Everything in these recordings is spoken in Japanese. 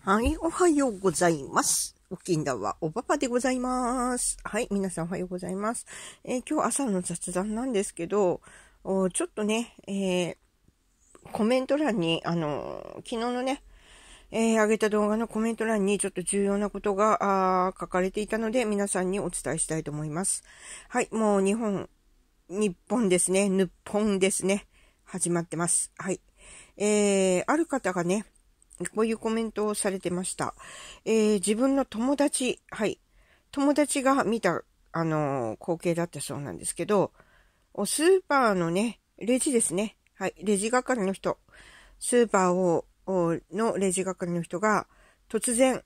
はい、おはようございます。沖縄おばばでございます。はい、皆さんおはようございます。えー、今日朝の雑談なんですけど、ちょっとね、えー、コメント欄に、あのー、昨日のね、えー、上げた動画のコメント欄にちょっと重要なことが書かれていたので、皆さんにお伝えしたいと思います。はい、もう日本、日本ですね、日本ですね、始まってます。はい。えー、ある方がね、こういうコメントをされてました。えー、自分の友達、はい、友達が見た、あのー、光景だったそうなんですけど、スーパーのね、レジですね。はい、レジ係の人、スーパーを、のレジ係の人が突然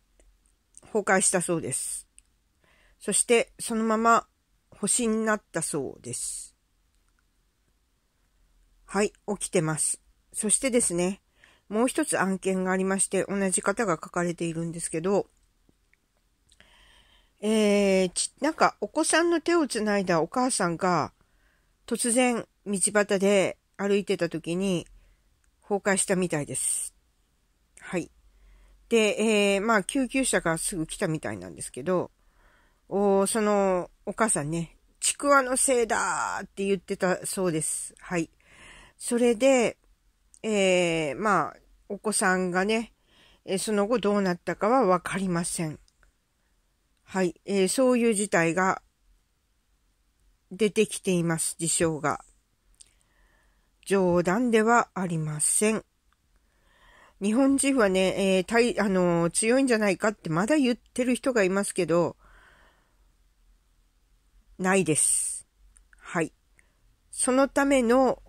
崩壊したそうです。そしてそのまま星になったそうです。はい、起きてます。そしてですね、もう一つ案件がありまして、同じ方が書かれているんですけど、えー、ち、なんかお子さんの手をつないだお母さんが、突然道端で歩いてた時に崩壊したみたいです。はい。で、えー、まあ救急車がすぐ来たみたいなんですけど、おそのお母さんね、ちくわのせいだって言ってたそうです。はい。それで、えー、まあ、お子さんがね、えその後どうなったかはわかりません。はい、えー、そういう事態が出てきています、事象が。冗談ではありません。日本人はね、えー、たいあのー、強いんじゃないかってまだ言ってる人がいますけど、ないです。はい。そのための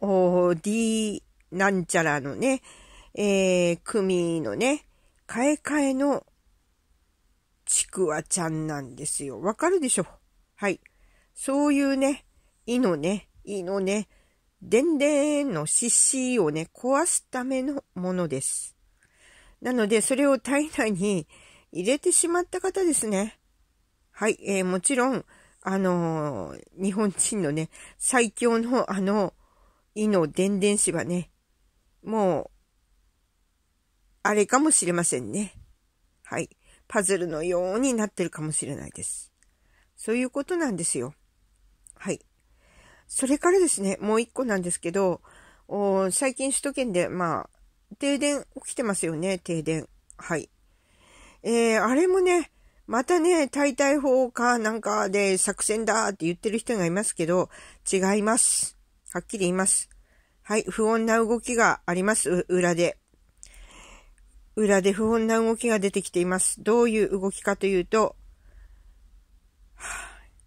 D、なんちゃらのね、えー、組のね、買い替えのちくわちゃんなんですよ。わかるでしょはい。そういうね、いのね、いのね、でんでんの獅子をね、壊すためのものです。なので、それを体内に入れてしまった方ですね。はい、えー、もちろん、あのー、日本人のね、最強のあの、胃のでんでん芝はね、もう、あれかもしれませんね。はい。パズルのようになってるかもしれないです。そういうことなんですよ。はい。それからですね、もう一個なんですけど、お最近首都圏で、まあ、停電起きてますよね、停電。はい。えー、あれもね、またね、大体法かなんかで作戦だって言ってる人がいますけど、違います。はっきり言います。はい、不穏な動きがあります、裏で。裏で不穏な動きが出てきています。どういう動きかというと、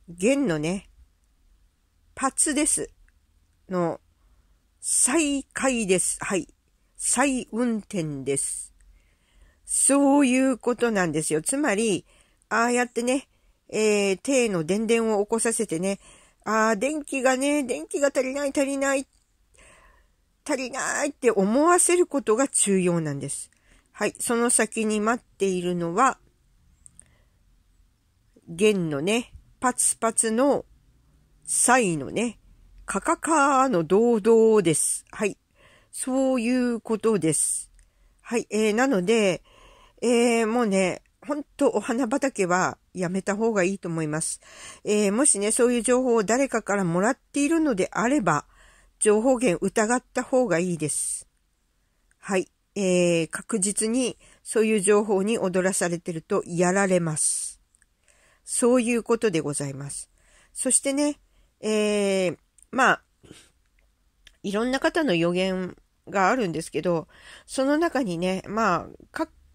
弦のね、パツです。の、再開です。はい。再運転です。そういうことなんですよ。つまり、ああやってね、えー、手の電電を起こさせてね、ああ、電気がね、電気が足りない足りないっ足りないって思わせることが重要なんです。はい、その先に待っているのは、弦のね、パツパツの、サイのね、カカカーの堂々です。はい。そういうことです。はい。えー、なので、えー、もうね、ほんとお花畑はやめた方がいいと思います。えー、もしね、そういう情報を誰かからもらっているのであれば、情報源疑った方がいいです。はい。えー、確実にそういう情報に踊らされてるとやられます。そういうことでございます。そしてね、えー、まあ、いろんな方の予言があるんですけど、その中にね、まあ、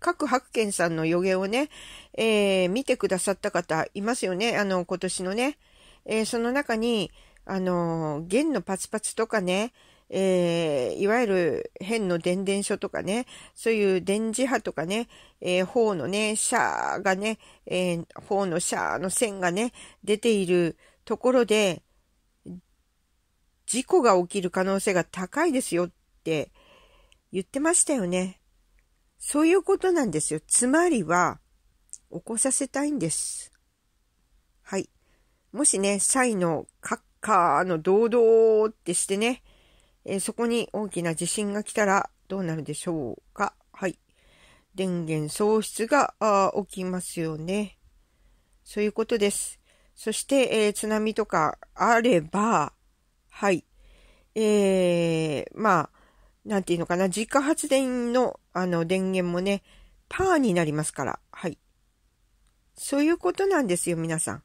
各白犬さんの予言をね、えー、見てくださった方いますよね。あの、今年のね。えー、その中に、あの、弦のパチパチとかね、えー、いわゆる変の電電書とかね、そういう電磁波とかね、えー、方のね、シャーがね、えー、方のシャーの線がね、出ているところで、事故が起きる可能性が高いですよって言ってましたよね。そういうことなんですよ。つまりは、起こさせたいんです。はい。もしね、サイのカッかの堂々ってしてね、えー、そこに大きな地震が来たらどうなるでしょうか。はい。電源喪失が起きますよね。そういうことです。そして、えー、津波とかあれば、はい。えー、まあ、なんていうのかな、自家発電の、あの、電源もね、パーになりますから、はい。そういうことなんですよ、皆さん。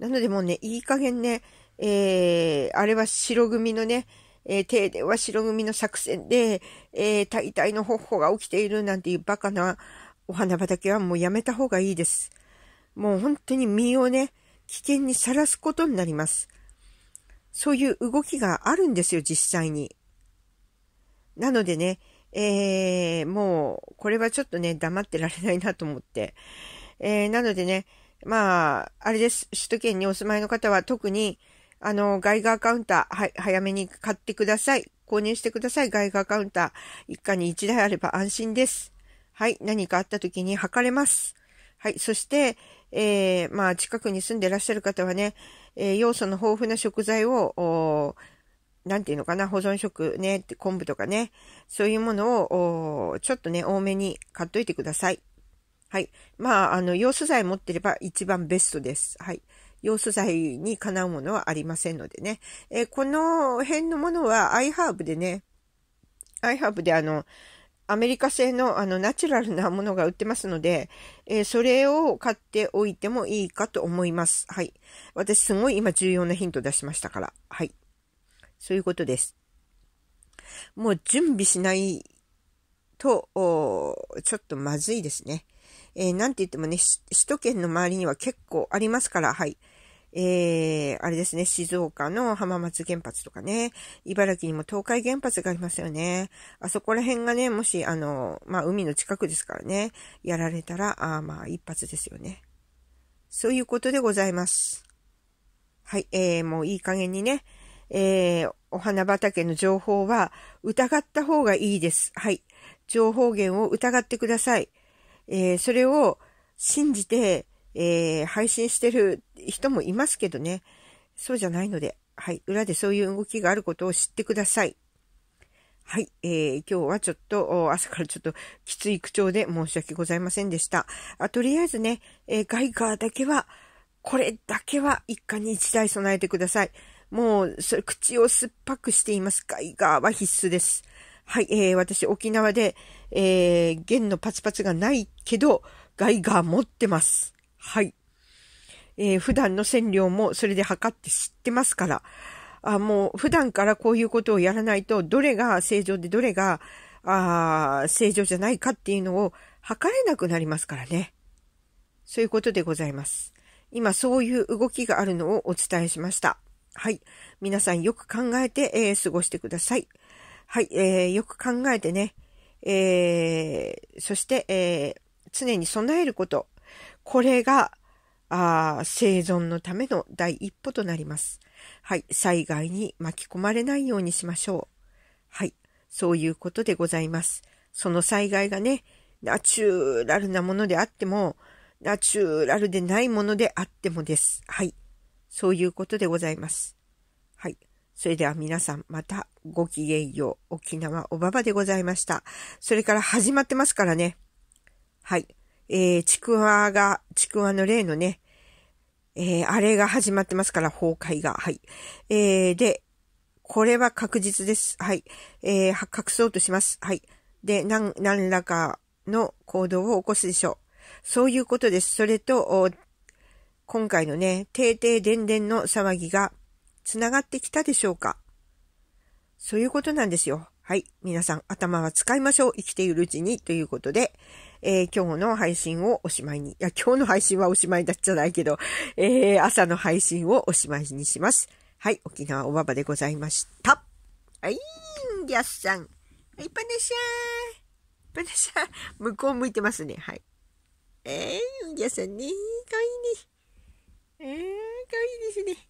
なのでもうね、いい加減ね、えー、あれは白組のね、えー、停電は白組の作戦で、えー、大体の方法が起きているなんていうバカなお花畑はもうやめた方がいいです。もう本当に身をね、危険にさらすことになります。そういう動きがあるんですよ、実際に。なのでね、えー、もう、これはちょっとね、黙ってられないなと思って。えー、なのでね、まあ、あれです。首都圏にお住まいの方は特に、あの、ガイガーカウンター、はい、早めに買ってください。購入してください。ガイガーカウンター。一家に一台あれば安心です。はい、何かあった時に測れます。はい、そして、えー、まあ、近くに住んでいらっしゃる方はね、えー、要素の豊富な食材を、なんていうのかな、保存食ね、昆布とかね、そういうものを、ちょっとね、多めに買っといてください。はい。まあ、あの、要素材持ってれば一番ベストです。はい。要素材にかなうものはありませんのでね。えー、この辺のものは iHerb でね、iHerb であの、アメリカ製のあのナチュラルなものが売ってますので、えー、それを買っておいてもいいかと思います。はい。私すごい今重要なヒント出しましたから。はい。そういうことです。もう準備しないと、ちょっとまずいですね。えー、なんて言ってもね、首都圏の周りには結構ありますから、はい。えー、あれですね、静岡の浜松原発とかね、茨城にも東海原発がありますよね。あそこら辺がね、もし、あの、まあ、海の近くですからね、やられたら、あまあ、一発ですよね。そういうことでございます。はい、えー、もういい加減にね、えー、お花畑の情報は疑った方がいいです。はい。情報源を疑ってください。えー、それを信じて、えー、配信してる人もいますけどね。そうじゃないので、はい。裏でそういう動きがあることを知ってください。はい、えー、今日はちょっと、朝からちょっときつい口調で申し訳ございませんでした。あとりあえずね、えー、ガイガーだけは、これだけは一家に一台備えてください。もう、それ口を酸っぱくしています。ガイガーは必須です。はい、えー、私沖縄で、えー、弦のパチパチがないけど、ガイガー持ってます。はい。えー、普段の線量もそれで測って知ってますから、あもう普段からこういうことをやらないと、どれが正常でどれが、あ正常じゃないかっていうのを測れなくなりますからね。そういうことでございます。今そういう動きがあるのをお伝えしました。はい。皆さんよく考えて、えー、過ごしてください。はい、えー、よく考えてね、えー、そして、えー、常に備えること。これが、あ生存のための第一歩となります。はい。災害に巻き込まれないようにしましょう。はい。そういうことでございます。その災害がね、ナチュラルなものであっても、ナチュラルでないものであってもです。はい。そういうことでございます。それでは皆さんまたごきげんよう。沖縄おばばでございました。それから始まってますからね。はい。えー、ちくわが、ちくわの例のね、えー、あれが始まってますから、崩壊が。はい。えー、で、これは確実です。はい。えー、隠そうとします。はい。で、何、何らかの行動を起こすでしょう。そういうことです。それと、今回のね、でんでんの騒ぎが、繋がってきたでしょうかそういうことなんですよ。はい。皆さん、頭は使いましょう。生きているうちに。ということで、えー、今日の配信をおしまいに、いや、今日の配信はおしまいだっちゃないけど、えー、朝の配信をおしまいにします。はい。沖縄おばばでございました。はい、んぎゃっさん。はい、パネシャー。パネシャー。向こう向いてますね。はい。えー、んぎゃっさんね。かわいいね。えー、かわいいですね。